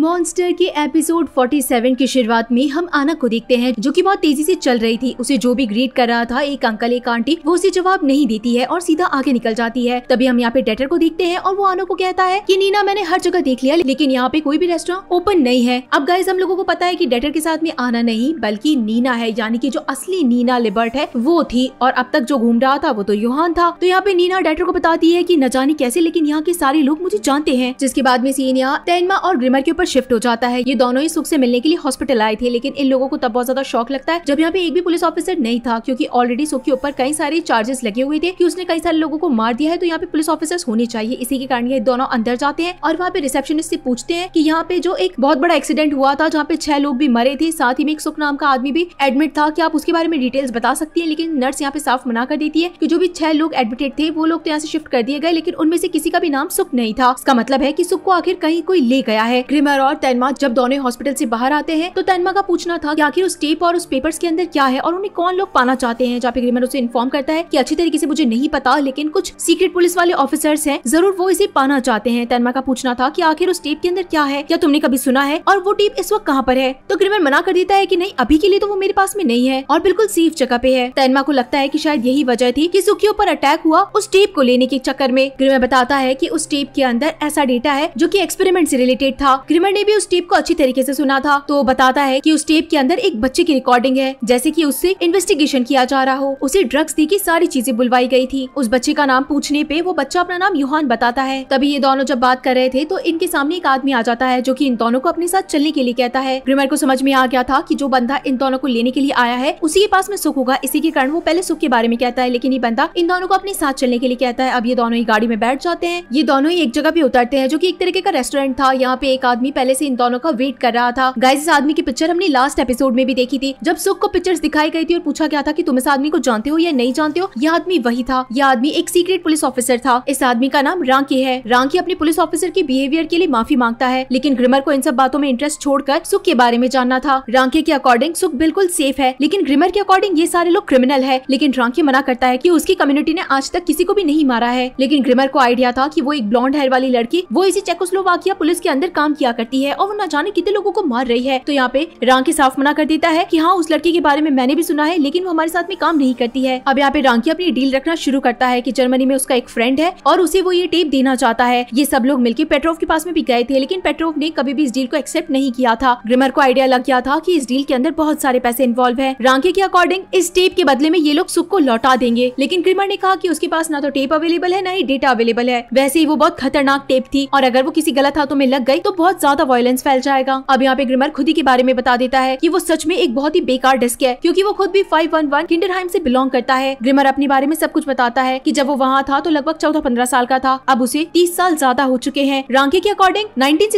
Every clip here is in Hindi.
मॉन्स्टर के एपिसोड 47 की शुरुआत में हम आना को देखते हैं जो कि बहुत तेजी से चल रही थी उसे जो भी ग्रीट कर रहा था एक अंकल एक आंटी वो उसे जवाब नहीं देती है और सीधा आगे निकल जाती है तभी हम यहाँ पे डेटर को देखते हैं और वो आना को कहता है कि नीना मैंने हर जगह देख लिया लेकिन यहाँ पे कोई भी रेस्टोरेंट ओपन नहीं है अब गाइज हम लोगो को पता है की डेटर के साथ में आना नहीं बल्कि नीना है यानी की जो असली नीना लिबर्ट है वो थी और अब तक जो घूम रहा था वो तो यूहान था तो यहाँ पे नीना डेटर को बताती है की न जाने कैसे लेकिन यहाँ के सारे लोग मुझे जानते हैं जिसके बाद में सीन यहाँ तैनमा और ग्रिमर के ऊपर शिफ्ट हो जाता है ये दोनों ही सुख से मिलने के लिए हॉस्पिटल आए थे लेकिन इन लोगों को तब बहुत ज्यादा शौक लगता है जब यहाँ पे एक भी पुलिस ऑफिसर नहीं था क्योंकि ऑलरेडी सुख के ऊपर कई सारे चार्जेस लगे हुए थे कि उसने कई सारे लोगों को मार दिया है तो यहाँ पे पुलिस ऑफिसर्स होने चाहिए इसी के कारण ये दोनों अंदर जाते हैं और वहाँ पे रिसेप्शनिस्ट से पूछते हैं कि यहाँ पे जो एक बहुत बड़ा एक्सीडेंट हुआ था जहाँ पे छह लोग भी मरे थे साथ ही में एक सुख नाम का आदमी भी एडमिट था कि आप उसके बारे में डिटेल्स बता सकती है लेकिन नर्स यहाँ पे साफ मना कर देती है कि जो भी छह लोग एडमिटेड थे वो लोग तो यहाँ से शिफ्ट कर दिए गए लेकिन उनमें से किसी का भी नाम सुख नहीं था इसका मतलब है की सुख को आखिर कहीं कोई ले गया है कुमार और तैनमा जब दोनों हॉस्पिटल से बाहर आते हैं तो तैनमा का पूछना था कि आखिर उस टेप और उस पेपर्स के अंदर क्या है और उन्हें कौन लोग पाना चाहते हैं पे ग्रीमर उसे इन्फॉर्म करता है की अच्छी तरीके से मुझे नहीं पता लेकिन कुछ सीक्रेट पुलिस वाले ऑफिसर्स है जरूर वो इसे पाना चाहते हैं तैनमा का पूछना था की आखिर उस टेप के अंदर क्या है क्या तुमने कभी सुना है और वो टेप इस वक्त कहाँ पर है तो ग्रीमर मना कर देता है की नहीं अभी के लिए तो वो मेरे पास में नहीं है और बिल्कुल सेफ जगह पे है तैनमा को लगता है की शायद यही वजह थी की सुखियों पर अटैक हुआ उस टेप को लेने के चक्कर में ग्रीमर बताता है की उस टेप के अंदर ऐसा डेटा है जो की एक्सपेरिमेंट ऐसी रिलेटेड था ग्रीमर ड्राइवर ने भी उस टेप को अच्छी तरीके से सुना था तो बताता है कि उस टेप के अंदर एक बच्चे की रिकॉर्डिंग है जैसे कि उससे इन्वेस्टिगेशन किया जा रहा हो उसे ड्रग्स दी की सारी चीजें बुलवाई गई थी उस बच्चे का नाम पूछने पे वो बच्चा अपना नाम यूहान बताता है तभी ये दोनों जब बात कर रहे थे तो इनके सामने एक आदमी आ जाता है जो की इन दोनों को अपने साथ चलने के लिए कहता है ग्रिमर को समझ में आ गया था की जो बंदा इन दोनों को लेने के लिए आया है उसी के पास में सुख होगा इसी के कारण वो पहले सुख के बारे में कहता है लेकिन ये बंदा इन दोनों को अपने साथ चलने के लिए कहता है अब ये दोनों ही गाड़ी में बैठ जाते हैं ये दोनों ही एक जगह पे उतरते हैं जो की एक तरीके का रेस्टोरेंट था यहाँ पे एक आदमी पहले से इन दोनों का वेट कर रहा था गाइज इस आदमी की पिक्चर हमने लास्ट एपिसोड में भी देखी थी जब सुख को पिक्चर्स दिखाई गई थी और पूछा गया था कि तुम इस आदमी को जानते हो या नहीं जानते हो यह आदमी वही था यह आदमी एक सीक्रेट पुलिस ऑफिसर था इस आदमी का नाम रांकी है रांकी अपने पुलिस ऑफिसर के बिहेवियर के लिए माफी मांगता है लेकिन ग्रिमर को इन सब बातों में इंटरेस्ट छोड़कर सुख के बारे में जानना था रांकी के अकॉर्डिंग सुख बिल्कुल सेफ है लेकिन ग्रिमर के अकॉर्डिंग ये सारे लोग क्रिमिनल है लेकिन रांकी मना करता है की उसकी कम्युनिटी ने आज तक किसी को भी नहीं मारा है लेकिन ग्रिमर को आइडिया था की वो एक ब्लॉन्ड हेयर वाली लड़की वो इसी चेकोस्लोवाकिया पुलिस के अंदर काम किया करती करती है और वो न जाने कितने लोगों को मार रही है तो यहाँ पे रांकी साफ मना कर देता है की हाँ उस लड़की के बारे में मैंने भी सुना है लेकिन वो हमारे साथ में काम नहीं करती है अब यहाँ पे रांकी अपनी डील रखना शुरू करता है की जर्मनी में उसका एक फ्रेंड है और उसे वो ये टेप देना चाहता है ये सब लोग मिलकर पेट्रोव के पास में भी गए थे लेकिन पेट्रोव ने कभी भी इस डील को एक्सेप्ट नहीं किया था ग्रिमर को आइडिया लग गया था की इस डील के अंदर बहुत सारे पैसे इन्वॉल्व है रांकी के अकॉर्डिंग इस टेप के बदले में ये लोग सुख को लौटा देंगे लेकिन ग्रिमर ने कहा की उसके पास ना तो टेप अवेलेबल है न ही डेटा अवेलेबल है वैसे ही वो बहुत खतरनाक टेप थी और अगर वो किसी गलत हाथों में लग गई तो बहुत ज्यादा ज्यादा वायलेंस फैल जाएगा अब यहाँ पे ग्रिमर खुद ही के बारे में बता देता है की वो सच में एक बहुत ही बेकार डिस्क है क्यूँकी वो खुद भी फाइव वन वन किंडरहाइम से बिलोंग करता है ग्रिमर अपने बारे में सब कुछ बताता है की जब वो वहाँ था तो लगभग चौदह पंद्रह साल का था अब उसे तीस साल ज्यादा हो चुके हैं रांके के अकॉर्डिंग नाइनटीन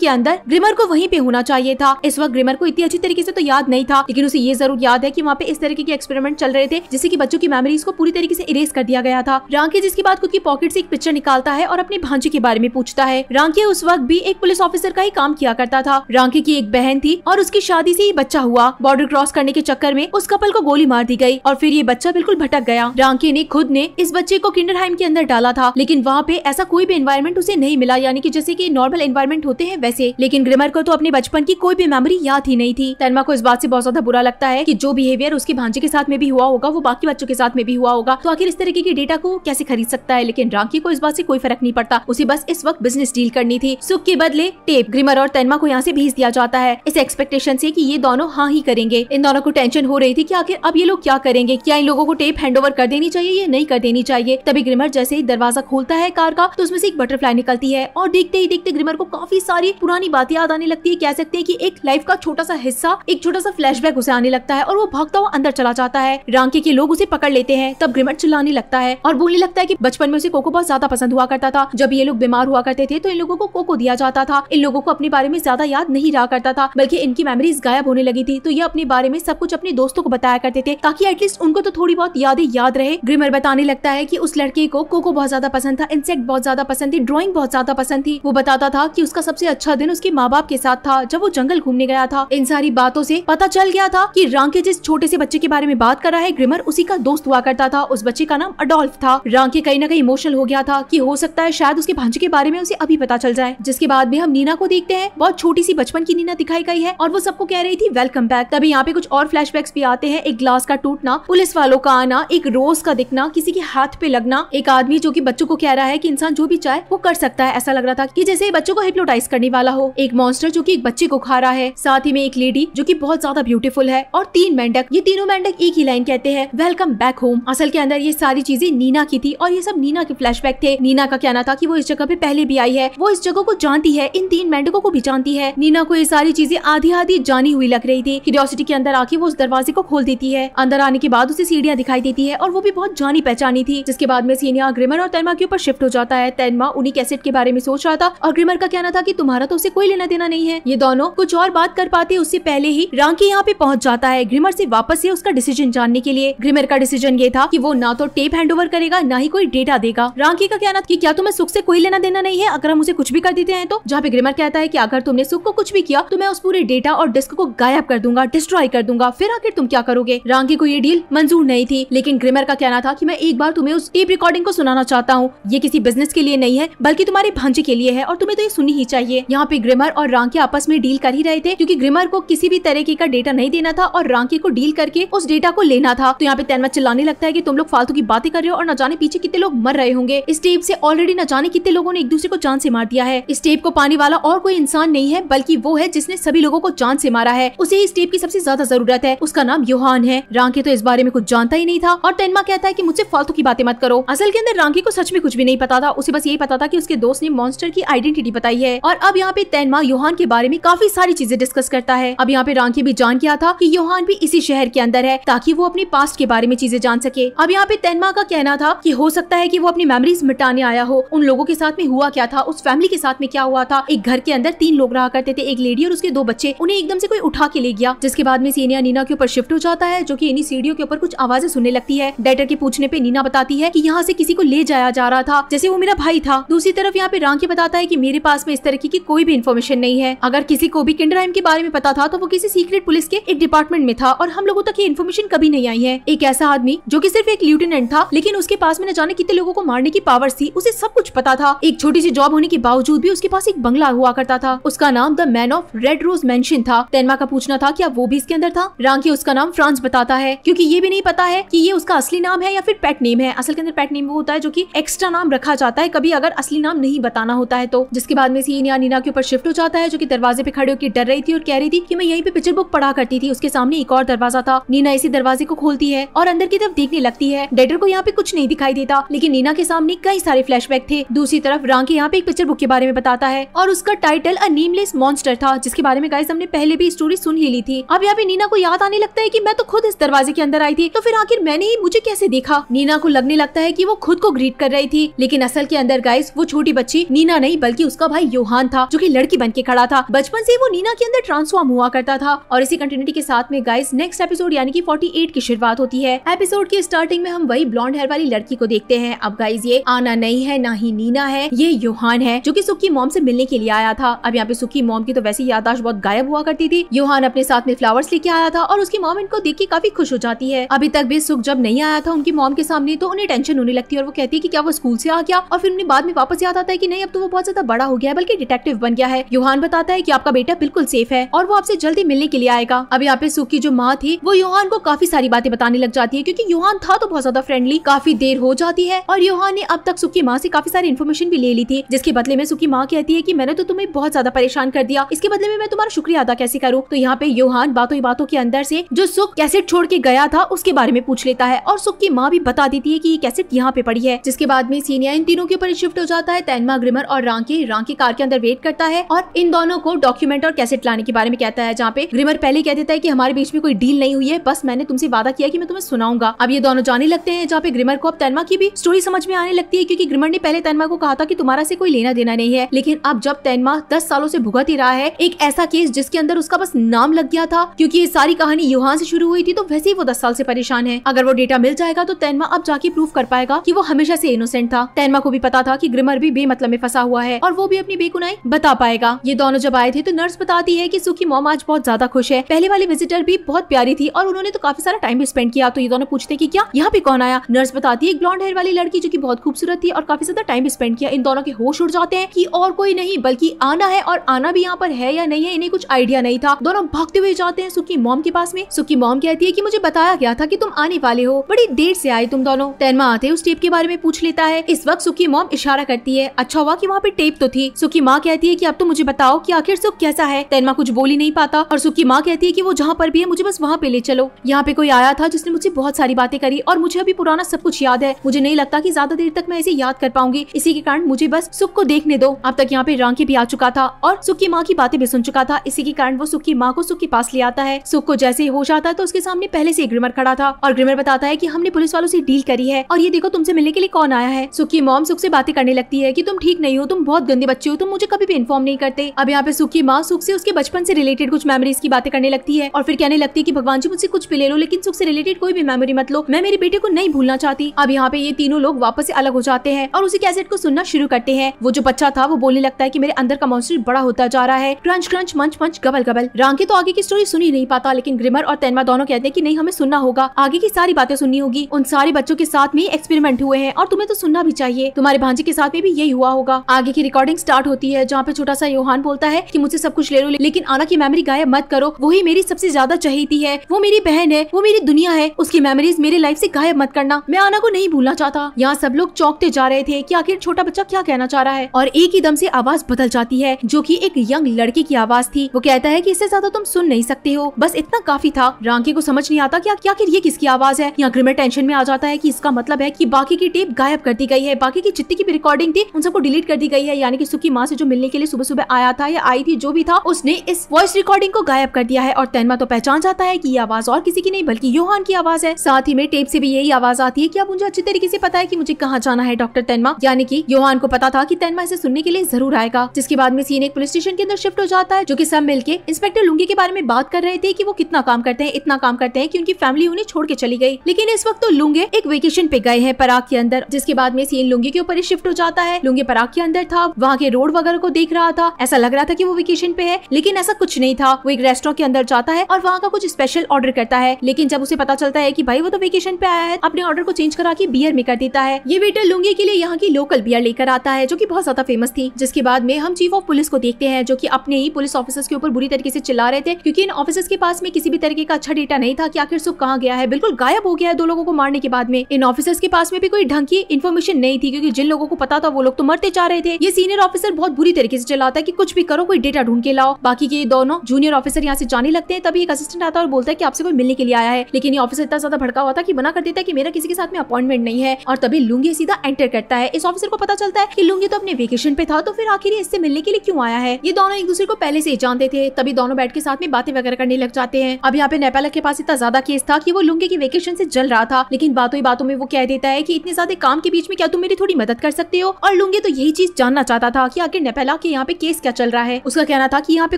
के अंदर ग्रिमर को वहीं पे होना चाहिए था इस वक्त ग्रिमर को इतनी अच्छी तरीके से तो याद नहीं था लेकिन उसे ये जरूर याद है कि वहाँ पे इस तरीके के एक्सपेरिमेंट चल रहे थे जिससे कि बच्चों की मेमोरीज को पूरी तरीके से इरेज कर दिया गया था रांके जिसके बाद खुद की पॉकेट से एक पिक्चर निकालता है और अपने भांजे के बारे में पूछता है रांके उस वक्त भी एक पुलिस ऑफिसर का का ही काम किया करता था रांकी की एक बहन थी और उसकी शादी से ही बच्चा हुआ बॉर्डर क्रॉस करने के चक्कर में उस कपल को गोली मार दी गई और फिर ये बच्चा बिल्कुल भटक गया रांकी ने खुद ने इस बच्चे को किंडरहाइम के अंदर डाला था लेकिन वहाँ पे ऐसा कोई भी एनवायरमेंट उसे नहीं मिला यानी की जैसे की नॉर्मल एनवायरमेंट होते हैं वैसे लेकिन ग्रिमर को तो अपने बचपन की कोई भी मेमोरी याद ही नहीं थी तनमा को इस बात से बहुत ज्यादा बुरा लगता है की जो बिहेवियर उसके भांजे के साथ में भी हुआ होगा वो बाकी बच्चों के साथ में भी हुआ होगा तो आखिर इस तरीके के डेटा को कैसे खरीद सकता है लेकिन रांकी को इस बात से कोई फर्क नहीं पड़ता उसे बस इस वक्त बिजनेस डील करनी थी सुख के बदले टेप ग्रिमर और तैनमा को यहाँ से भेज दिया जाता है इस एक्सपेक्टेशन से कि ये दोनों हाँ ही करेंगे इन दोनों को टेंशन हो रही थी कि आखिर अब ये लोग क्या करेंगे क्या इन लोगों को टेप हैंडओवर कर देनी चाहिए या नहीं कर देनी चाहिए तभी ग्रिमर जैसे ही दरवाजा खोलता है कार का तो उसमें से एक बटरफ्लाई निकलती है और देखते ही देखते ग्रिमर को काफी सारी पुरानी बातें याद आने लगती है कह सकते हैं की एक लाइफ का छोटा सा हिस्सा एक छोटा सा फ्लैश उसे आने लगता है और वो भागता हुआ अंदर चला जाता है रांके के लोग उसे पकड़ लेते हैं तब ग्रिमर चिल्लाने लगता है और बोलने लगता है की बचपन में उसे कोको बहुत ज्यादा पसंद हुआ करता था जब ये लोग बीमार हुआ करते थे तो इन लोगों को कोको दिया जाता था इन लोगों को अपने बारे में ज्यादा याद नहीं रहा करता था बल्कि इनकी मेमोरीज गायब होने लगी थी तो ये अपने बारे में सब कुछ अपने दोस्तों को बताया करते थे ताकि एटलीस्ट उनको तो थोड़ी बहुत यादें याद रहे ग्रिमर बताने लगता है की उस लड़के को कोको बहुत ज्यादा पसंद था इंसेक्ट बहुत ज्यादा पसंद थी ड्रॉइंग बहुत ज्यादा पसंद थी वो बताता था की उसका सबसे अच्छा दिन उसके माँ बाप के साथ था जब वो जंगल घूमने गया था इन सारी बातों से पता चल गया था की रांके जिस छोटे से बच्चे के बारे में बात कर रहा है ग्रिमर उसी का दोस्त हुआ करता था उस बच्चे का नाम अडोल्फ था रांके कहीं ना कहीं इमोशनल हो गया था कि हो सकता है शायद उसके भांजे के बारे में उसे अभी पता चल जाए जिसके बाद में हम नीना को देखते हैं बहुत छोटी सी बचपन की नीना दिखाई गई है और वो सबको कह रही थी वेलकम बैक तभी यहाँ पे कुछ और फ्लैश भी आते हैं एक ग्लास का टूटना पुलिस वालों का आना एक रोज का दिखना किसी के हाथ पे लगना एक आदमी जो की बच्चों को कह रहा है की इंसान जो भी चाहे वो कर सकता है ऐसा लग रहा था की जैसे बच्चों को हिप्लोटाइज करने वाला हो एक मॉन्स्टर जो की एक बच्चे को खा रहा है साथ ही में एक लेडी जो की बहुत ज्यादा ब्यूटीफुल है और तीन मेंढक ये तीनों मेंढक एक ही लाइन कहते हैं वेलकम बैक होम असल के अंदर ये सारी चीजें नीना की थी और ये सब नीना के फ्लैशबैक थे नीना का कहना था कि वो इस जगह पे पहले भी आई है वो इस जगह को जानती है इन तीन मेंढको को भी जानती है नीना को ये सारी चीजें आधी आधी जानी हुई लग रही थी क्यूरियोसिटी के अंदर आके वो उस दरवाजे को खोल देती है अंदर आने के बाद उसे सीढ़ियाँ दिखाई देती है और वो भी बहुत जानी पहचानी थी जिसके बाद में सीनिया ग्रिमर और तैनमा के ऊपर शिफ्ट हो जाता है तैनमा उन्हीं कैसेट के बारे में सोच रहा था और ग्रिमर का कहना था की तुम्हारा तो उसे कोई लेना देना नहीं है ये दोनों कुछ और बात कर पाते उससे पहले ही रांकी यहाँ पे पहुँच जाता है ग्रिमर ऐसी वापस ऐसी उसका डिसीजन जानने के लिए ग्रिमर का डिसीजन ये था की वो ना तो टेप हैंड करेगा ना ही कोई डेटा देगा रांकी का कहना था की क्या तुम्हें सुख ऐसी कोई लेना देना नहीं है अगर हम उसे कुछ भी कर देते हैं तो जहाँ पे ग्रिमर कहता है कि अगर तुमने सुख को कुछ भी किया तो मैं उस पूरे डेटा और डिस्क को गायब कर दूंगा डिस्ट्रॉय कर दूंगा फिर आखिर तुम क्या करोगे रांगी को ये डील मंजूर नहीं थी लेकिन ग्रिमर का कहना था की मैं एक बार तुम्हें उस टेप रिकॉर्डिंग को सुनाना चाहता हूँ ये किसी बिजनेस के लिए नहीं है बल्कि तुम्हारे भांजे के लिए है और तुम्हें तो ये सुननी ही चाहिए यहाँ पे ग्रिमर और रांकी आपस में डील कर ही रहे थे क्योंकि ग्रिमर को किसी भी तरीके का डेटा नहीं देना था और रांकी को डील करके उस डेटा को लेना था तो यहाँ पे तैनमत चिल्लाने लगता है की तुम लोग फालतू की बातें कर रहे हो और न जाने पीछे कितने लोग मर रहे होंगे इस टेप से ऑलरेडी न जाने कितने लोगों ने एक दूसरे को जान से मार दिया है इस टेप को पानी वाला और और कोई इंसान नहीं है बल्कि वो है जिसने सभी लोगों को जान से मारा है उसे इस टेप की सबसे ज्यादा जरूरत है उसका नाम योहान है रांके तो इस बारे में कुछ जानता ही नहीं था और तेनमा कहता है की मुझसे फालतू की बातें मत करो असल के अंदर रांकी को सच में कुछ भी नहीं पता था उसे बस यही पता था की उसके दोस्त ने मॉन्स्टर की आइडेंटिटी बताई है और अब यहाँ पे तेनमा योहान के बारे में काफी सारी चीजें डिस्कस करता है अब यहाँ पे रांकी भी जान किया था की योहान भी इसी शहर के अंदर है ताकि वो अपने पास्ट के बारे में चीजें जान सके अब यहाँ पे तेनमा का कहना था कि हो सकता है कि वो अपनी मेमोरीज मिटाने आया हो उन लोगों के साथ में हुआ क्या था उस फैमिली के साथ में क्या हुआ था एक घर के अंदर तीन लोग रहा करते थे एक लेडी और उसके दो बच्चे उन्हें एकदम से कोई उठा के ले गया जिसके बाद में सीनिया नीना के ऊपर शिफ्ट हो जाता है जो की इन्हीं सीढ़ियों के ऊपर कुछ आवाजें सुनने लगती है डायरेक्टर के पूछने पे नीना बताती है की यहाँ से किसी को ले जाया जा रहा था जैसे वो मेरा भाई था दूसरी तरफ यहाँ पे रांकी बताता है की मेरे पास में इस तरीके की कोई भी इन्फॉर्मेशन नहीं है अगर किसी को भी किंडराइम के बारे में पता था तो वो किसी सीक्रेट पुलिस के एक डिपार्टमेंट में था और हम लोगों तक ये इन्फॉर्मेशन कभी नहीं आई है एक ऐसा आदमी जो की सिर्फ एक ल्यूटिनेंट था लेकिन उसके पास में न जाने कितने लोगों को मारने की पावर थी उसे सब कुछ पता था एक छोटी सी जॉब होने के बावजूद भी उसके पास एक बंगला हुआ हुआ करता था उसका नाम the man of red rose मैं था तेनमा का पूछना था क्या वो भी इसके अंदर था रांकी उसका नाम फ्रांस बताता है क्यूँकी ये भी नहीं पता है की ये उसका असली नाम है या फिर पेट नेम है असल के अंदर पेट नेम वो होता है जो की एक्स्ट्रा नाम रखा जाता है कभी अगर असली नाम नहीं बताना होता है तो जिसके बाद में सीन या नीना के ऊपर शिफ्ट हो जाता है जो की दरवाजे पे खड़े होकर डर रही थी और कह रही थी की मैं यही पे पिक्चर बुक पढ़ा करती थी उसके सामने एक और दरवाजा था नीना इसी दरवाजे को खोलती है और अंदर की तरफ देखने लगती है डेटर को यहाँ पे कुछ नहीं दिखाई देता लेकिन नीना के सामने कई सारे फ्लैशबैक थे दूसरी तरफ रांकी यहाँ पे एक पिक्चर बुक के बारे में बताता है और उसका इसका टाइटल अ नेमलेस मॉन्स्टर था जिसके बारे में गाइस हमने पहले भी स्टोरी सुन ही ली थी अब यहाँ पे नीना को याद आने लगता है की मैं तो खुद इस दरवाजे के अंदर आई थी तो फिर आखिर मैंने ही मुझे कैसे देखा नीना को लगने लगता है की वो खुद को ग्रीट कर रही थी लेकिन असल के अंदर गाइस वो छोटी बच्ची नीना नहीं बल्कि उसका भाई योहान था जो की लड़की बन के खड़ा था बचपन से वो नीना के अंदर ट्रांसफॉर्म हुआ करता था और इसी कंटिन्यूटी के साथ में गाइस नेक्स्ट एपिसोड यानी फोर्टी एट की शुरुआत होती है एपिसोड की स्टार्टिंग में हम वही ब्लॉन्ड हेयर वाली लड़की को देखते हैं अब गाइस ये आना नहीं है ना ही नीना है ये योहान है जो की सुख की मॉम ऐसी मिलने के लिए आया आया था अब यहाँ पे सुखी मोम की तो वैसी याददाश्त बहुत गायब हुआ करती थी युहान अपने साथ में फ्लावर्स लेके आया था और उसकी मोम इनको देख के काफी खुश हो जाती है अभी तक भी सुख जब नहीं आया था उनकी मोम के सामने तो उन्हें टेंशन होने लगती है और वो कहती है की क्या वो स्कूल से आ गया और फिर उन्हें बाद में वापस याद आता है की नहीं अब तो वो बहुत ज्यादा बड़ा हो गया है बल्कि डिटेक्टिव बन गया है युहान बताता है की आपका बेटा बिल्कुल सेफ है और वो आपसे जल्दी मिलने के लिए आएगा अब यहाँ पे सुख की जो माँ थी वो युहान को काफी सारी बातें बताने लग जाती है क्यूँकी युहान था तो बहुत ज्यादा फ्रेंडली काफी देर हो जाती है और युहान ने अब तक सुख की माँ से काफी सारी इन्फॉर्मेशन भी ले ली थी जिसके बदले में सुखी माँ कहती है की मैंने तो तुम्हें बहुत ज्यादा परेशान कर दिया इसके बदले में मैं तुम्हारा शुक्रिया अदा कैसे करूँ तो यहाँ पे योहान बातों ही बातों के अंदर से जो सुख कैसेट छोड़ के गया था उसके बारे में पूछ लेता है और सुख की माँ भी बता देती है की ये कैसेट यहाँ पे पड़ी है जिसके बाद में सीनिया इन तीनों के ऊपर शिफ्ट हो जाता है तैनमा ग्रिमर और रांके रांके कार के अंदर वेट करता है और इन दोनों को डॉक्यूमेंट और कैसेट लाने के बारे में कहता है जहाँ पे ग्रिमर पहले कह देता है की हमारे बीच में कोई डील नहीं हुई है बस मैंने तुमसे वादा किया की मैं तुम्हें सुनाऊंगा अब ये दोनों जाने लगते हैं जहाँ पे ग्रिमर को अब तैनमा की भी स्टोरी समझ में आने लगती है क्यूँकी ग्रिमर ने पहले तैनमा को कहा था की तुम्हारा से कोई लेना देना नहीं है लेकिन अब जब तैन म्यांमार दस सालों से भुगत ही रहा है एक ऐसा केस जिसके अंदर उसका बस नाम लग गया था क्योंकि ये सारी कहानी युवा से शुरू हुई थी तो वैसे ही वो दस साल से परेशान है अगर वो डेटा मिल जाएगा तो तैनमा अब जाके प्रूव कर पाएगा कि वो हमेशा से इनोसेंट था तैनमा को भी पता था कि ग्रिमर भी बेमतलब में फंसा हुआ है और वो भी अपनी बेकुनाई बता पाएगा ये दोनों जब आए थे तो नर्स बताती है की सुखी मोम आज बहुत ज्यादा खुश है पहले वाली विजिटर भी बहुत प्यारी थी और उन्होंने तो काफी सारा टाइम भी स्पेंड किया तो ये दोनों पूछते की क्या यहाँ पे कौन आया नर्स बताती है एक ब्लॉन्ड हेयर वाली लड़की जो की बहुत खूबसूरत थी और काफी ज्यादा टाइम स्पेंड किया इन दोनों के होश उड़ जाते हैं की और कोई नहीं बल्कि आना है और आना भी यहाँ पर है या नहीं है इन्हें कुछ आइडिया नहीं था दोनों भागते हुए जाते हैं सुखी मॉम के पास में सुखी मॉम कहती है की मुझे बताया गया था की तुम आने वाले हो बड़ी देर से आए तुम दोनों तैनमा आते उस टेप के बारे में पूछ लेता है इस वक्त सुखी मॉम इशारा करती है अच्छा हुआ की वहाँ पे टेप तो थी सुखी माँ कहती है की अब तो मुझे बताओ की आखिर सुख कैसा है तैनमा कुछ बोल नहीं पाता और सुखी माँ कहती है की वो जहाँ पर भी है मुझे बस वहाँ पे ले चलो यहाँ पे कोई आया था जिसने मुझे बहुत सारी बातें करी और मुझे अभी पुराना सब कुछ याद है मुझे नहीं लगता की ज्यादा देर तक मैं इसे याद कर पाऊंगी इसी के कारण मुझे बस सुख को देखने दो अब तक यहाँ पे रांकी भी जा चुका था और सुख की माँ की बातें भी सुन चुका था इसी के कारण वो सुख की माँ को सुख के पास ले आता है सुख को जैसे ही होश आता है तो उसके सामने पहले से ग्रीमर खड़ा था और ग्रीमर बताता है की हमने पुलिस वालों से डील करी है और ये देखो तुमसे मिलने के लिए कौन आया है सुख की मॉम सुख से बातें करने लगती है की तुम ठीक नहीं हो तुम बहुत गंदे बच्चे हो तुम मुझे कभी भी इन्फॉर्म नहीं करते अब यहाँ पे सुख की माँ सुख से उसके बचपन से रिलेटेड कुछ मेमोरीज की बातें करने लगती है और फिर कहने लगती है की भगवान जी मुझसे कुछ भी ले लो लेकिन सुख से रिलेटेड कोई भी मेमोरी मत लो मैं मेरे बेटे को नहीं भूलना चाहती अब यहाँ पे ये तीनों लोग वापस से अलग हो जाते हैं और उसी कैसेट को सुनना शुरू करते हैं वो जो बच्चा था वो बोलने लगता है की मेरे अंदर अंदर का मॉन्स्टर बड़ा होता जा रहा है क्रंच क्रंच मंच मंच गबल गबल रांकी तो आगे की स्टोरी सुनी नहीं पाता लेकिन ग्रिमर और तैनमा दोनों कहते हैं की नहीं हमें सुनना होगा आगे की सारी बातें सुननी होगी उन सारे बच्चों के साथ में एक्सपेरिमेंट हुए हैं और तुम्हें तो सुनना भी चाहिए तुम्हारे भांजी के साथ में भी यही हुआ होगा आगे की रिकॉर्डिंग स्टार्ट होती है जहाँ पे छोटा सा योहान बोलता है की मुझे सब कुछ ले लो लेकिन आना की मेमोरी गायब मत करो वही मेरी सबसे ज्यादा चहेती है वो मेरी बहन है वो मेरी दुनिया है उसकी मेमोरीज मेरे लाइफ ऐसी गायब मत करना मैं आना को नहीं भूलना चाहता यहाँ सब लोग चौंकते जा रहे थे की आखिर छोटा बच्चा क्या कहना चाह रहा है और एक ही दम ऐसी आवाज बदल जा जाती है जो की एक यंग लड़की की आवाज थी वो कहता है की इससे ज्यादा तुम सुन नहीं सकते हो बस इतना काफी था रांकी को समझ नहीं आता की आखिर ये किसकी आवाज है यहाँ ग्रिमर टेंशन में आ जाता है की इसका मतलब है की बाकी की टेप गायब कर दी गई है बाकी की जितनी की भी रिकॉर्डिंग थी उन सबको डिलीट कर दी गई है यानी कि सुखी माँ से जो मिलने के लिए सुबह सुबह आया था या आई थी जो भी था उसने इस वॉइस रिकॉर्डिंग को गायब कर दिया है और तैनमा तो पहचान जाता है की ये आवाज और किसी की नहीं बल्कि योहान की आवाज है साथ ही में टेप से भी यही आवाज आती है की अब मुझे अच्छी तरीके से पता है की मुझे कहाँ जाना है डॉक्टर तैनमा यानी की योहान को पता था की तैनमा इसे सुनने के लिए जरूर आएगा जिसके इसके बाद में सीन एक पुलिस स्टेशन के अंदर शिफ्ट हो जाता है जो की सब मिलके इंस्पेक्टर लुंगी के बारे में बात कर रहे थे कि वो कितना काम करते हैं इतना काम करते हैं की उनकी फैमिली उन्हें छोड़ के चली गई लेकिन इस वक्त तो लुंगे एक वेकेशन पे गए हैं पराग के अंदर जिसके बाद में सीन लुंगी के ऊपर ही शिफ्ट हो जाता है लुंगे पराग के अंदर था वहाँ के रोड वगैरह को देख रहा था ऐसा लग रहा था की वो वेकेशन पे है लेकिन ऐसा कुछ नहीं था वो एक रेस्टोरेंट के अंदर जाता है और वहाँ का कुछ स्पेशल ऑर्डर करता है लेकिन जब उसे पता चलता है की भाई वो तो वेकेशन पे आया है अपने ऑर्डर को चेंज करा के बियर में कर देता है ये वेटर लुंगे के लिए यहाँ की लोकल बियर लेकर आता है जो की बहुत ज्यादा फेमस थी जिसके बाद में हम हम चीफ ऑफ पुलिस को देखते हैं जो की अपने ही पुलिस ऑफिसर्स के ऊपर बुरी तरीके से चिल्ला रहे थे क्योंकि इन ऑफिसर्स के पास में किसी भी तरीके का अच्छा डेटा नहीं था कि आखिर सुख कहाँ गया है बिल्कुल गायब हो गया है दो लोगों को मारने के बाद में इन ऑफिसर्स के पास में भी कोई ढंग की इन्फॉर्मेशन नहीं थी क्योंकि जिन लोगों को पता था वो लोग तो मरते जा रहे थे ये सीनियर ऑफिसर बहुत बुरी तरीके से चलाता है की कुछ भी करो कोई डेटा ढूंढ के लाओ बाकी के दोनों जूनियर ऑफिसर यहाँ से जाने लगते हैं तभी एक असिस्टेंट आता और बोलता है की आपसे कोई मिलने के लिए आया है लेकिन ये ऑफिसर इतना ज्यादा भड़का हुआ था की मना कर देता है की मेरा किसी के साथ में अपॉइंटमेंट नहीं है और तभी लुंगी सीधा एंटर करता है इस ऑफिसर को पता चलता है की लुंगी तो अपने वेकेशन पे था तो फिर आखिर इससे मिलने के लिए क्यूँ आया है ये दोनों एक दूसरे को पहले से ही जानते थे तभी दोनों बैठ के साथ में बातें वगैरह करने लग जाते हैं अब यहाँ पे नेपाला के पास इतना ज्यादा केस था की वो लुंगे की वेकेशन ऐसी जल रहा था लेकिन बातों ही बातों में वो कह देता है की इतने ज्यादा काम के बीच में क्या तुम मेरी थोड़ी मदद कर सकते हो और लुंगे तो यही चीज जानना चाहता था की आखिर नेपाला के यहाँ पे केस क्या चल रहा है उसका कहना था की यहाँ पे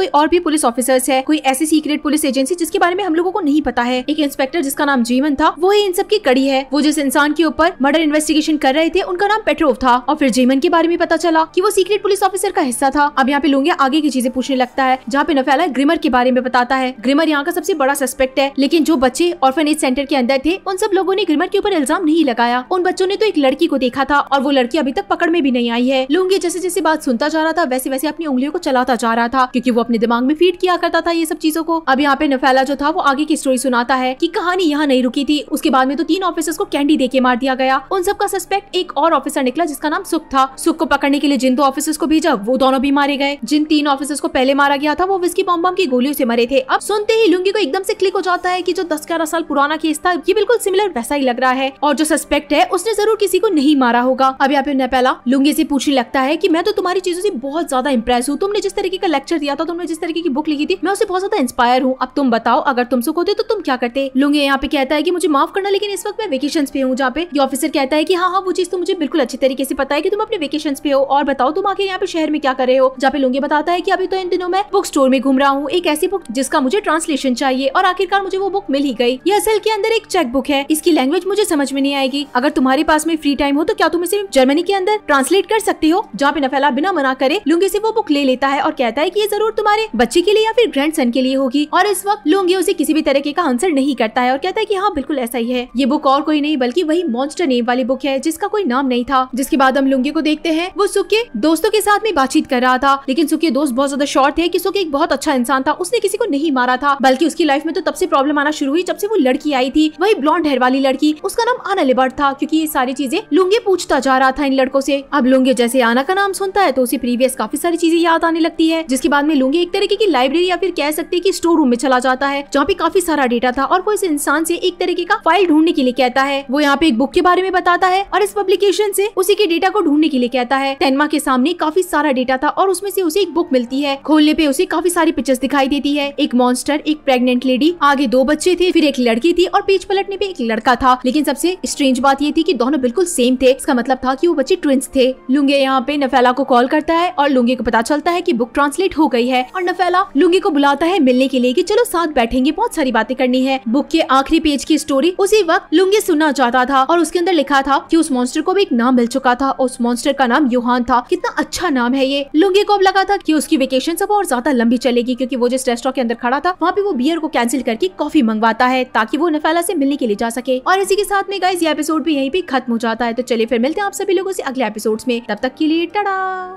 कोई और भी पुलिस ऑफिसर्स है कोई ऐसी सीक्रेट पुलिस एजेंसी जिसके बारे में हम लोगों को नहीं पता है एक इंस्पेक्टर जिसका नाम जीवन था वो ही इन सब की कड़ी है वो जिस इंसान के ऊपर मर्डर इन्वेस्टिगेशन कर रहे थे उनका नाम पेट्रोव था और फिर जीवन के बारे में पता चला की वो सीक्रेट पुलिस ऑफिसर का हिस्सा था अब यहाँ पे लूंगे आगे की चीजें पूछने लगता है जहाँ पे नफेला ग्रिमर के बारे में बताता है ग्रिमर यहाँ का सबसे बड़ा सस्पेक्ट है लेकिन जो बच्चे एज सेंटर के अंदर थे उन सब लोगों ने ग्रिमर के ऊपर इल्जाम नहीं लगाया उन बच्चों ने तो एक लड़की को देखा था और वो लड़की अभी तक पकड़ में भी नहीं आई है लूंगे जैसे जैसे बात सुनता जा रहा था वैसे वैसे अपनी उंगलियों को चलाता जा रहा था क्यूँकी वो अपने दिमाग में फीड किया करता था ये सब चीजों को अब यहाँ पे नफेला जो था वो आगे की स्टोरी सुनाता है की कहानी यहाँ नहीं रुकी थी उसके बाद में तो तीन ऑफिसर को कैंडी दे के मार दिया गया उन सबका सस्पेक्ट एक और ऑफिसर निकला जिसका नाम सुख था सुख को पकड़ने के लिए जिन दो ऑफिसर्स को भेजा वो दोनों भी मारे गए जिन तीन ऑफिसर्स को पहले मारा गया था वो विस्की बम बम की गोलियों से मरे थे अब सुनते ही लुंगी को एकदम से क्लिक हो जाता है कि जो दस ग्यारह साल पुराना केस था ये बिल्कुल सिमिलर वैसा ही लग रहा है और जो सस्पेक्ट है उसने जरूर किसी को नहीं मारा होगा अब यहाँ पे उन्हें पहला लुंगी से पूछने लगता है की मैं तो तुम्हारी चीजों से बहुत ज्यादा इम्प्रेस हूँ तुमने जिस तरीके का लेक्चर दिया था तुमने जिस तरीके की बुक लिखी थी मैं उसे बहुत ज्यादा इंस्पायर हूँ अब तुम बताओ अगर तुम सुख होते तो तुम क्या करते लुंगे यहाँ पे कहता है की मुझे माफ करना लेकिन इस वक्त मैं वेकेशन पे हूँ जहाँ पे ऑफिसर कहता है की हाँ हाँ वो चीज तो मुझे बिल्कुल अच्छे तरीके से पता है की तुम अपने वेकेशन पे हो और बताओ तुम आखिर यहाँ पे शहर में क्या कर रहे हो पे लुंगे बताता है की अभी तो इन दिनों में बुक स्टोर में घूम रहा हूँ एक ऐसी बुक जिसका मुझे ट्रांसलेशन चाहिए और आखिरकार मुझे वो बुक मिल ही गई ये असल के अंदर एक चेक बुक है इसकी लैंग्वेज मुझे समझ में नहीं आएगी अगर तुम्हारे पास में फ्री टाइम हो तो क्या तुम इसे जर्मनी के अंदर ट्रांसलेट कर सकते हो जहाँ पे नफेला बिना मना करे लुंगी से वो बुक ले लेता है और कहता है की ये जरूर तुम्हारे बच्चे के लिए या फिर ग्रैंड सन के लिए होगी और इस वक्त लुंगी उसे किसी भी तरीके का आंसर नहीं करता है और कहता है की हाँ बिल्कुल ऐसा ही है ये बुक और कोई नहीं बल्कि वही मॉन्स्टर नेम वाली बुक है जिसका कोई नाम नहीं था जिसके बाद हम लुंगी को देखते हैं वो सुख के दोस्तों के साथ में बातचीत बातचीत कर रहा था लेकिन सुख के दोस्त बहुत ज्यादा शॉर्ट थे कि सुखी एक बहुत अच्छा इंसान था उसने किसी को नहीं मारा था बल्कि उसकी लाइफ में तो तब से प्रॉब्लम आना शुरू हुई जब से वो लड़की आई थी वही ब्लॉन्ड हेयर वाली लड़की उसका नाम आना लिबर्ट था क्योंकि ये सारी चीजें लुंगे पूछता जा रहा था इन लड़कों से अब लुंगे जैसे आना का नाम सुनता है तो उसे प्रीवियस काफी सारी चीजें याद आने लगती है जिसके बाद में लुंगे एक तरीके की लाइब्रेरी या फिर कह सकते हैं कि स्टोर रूम में चला जाता है जहाँ पे काफी सारा डेटा था और वो इस इंसान से एक तरीके का फाइल ढूंढने के लिए कहता है वो यहाँ पे एक बुक के बारे में बताता है और इस पब्लिकेशन से उसी के डेटा को ढूंढने के लिए कहता है तेनमा के सामने काफी सारा डेटा बेटा था और उसमें से उसे एक बुक मिलती है खोलने पे उसे काफी सारी पिक्चर्स दिखाई देती है एक मॉन्स्टर एक प्रेग्नेंट लेडी आगे दो बच्चे थे फिर एक लड़की थी और पेज पलटने पे एक लड़का था लेकिन सबसे स्ट्रेंज बात ये थी कि दोनों बिल्कुल सेम थे इसका मतलब था कि वो बच्चे ट्विंस थे लुंगे यहाँ पे नफेला को कॉल करता है और लुंगे को पता चलता है की बुक ट्रांसलेट हो गई है और नफेला लुंगे को बुलाता है मिलने के लिए की चलो साथ बैठेंगे बहुत सारी बातें करनी है बुक के आखिरी पेज की स्टोरी उसी वक्त लुंगे सुनना चाहता था और उसके अंदर लिखा था कि उस मॉन्स्टर को भी एक नाम मिल चुका था उस मॉन्स्टर का नाम यूहान था कितना अच्छा नाम है ये लिए लुंगी को अब लगा था कि उसकी वेकेशन सब और ज्यादा लंबी चलेगी क्योंकि वो जिस रेस्टोरेंट के अंदर खड़ा था वहाँ पे वो बियर को कैंसिल करके कॉफी मंगवाता है ताकि वो नफेला से मिलने के लिए जा सके और इसी के साथ में गाइज ये एपिसोड भी यहीं पे खत्म हो जाता है तो चलिए फिर मिलते हैं आप सभी लोगों से अगले एपिसोड में तब तक के लिए टड़ा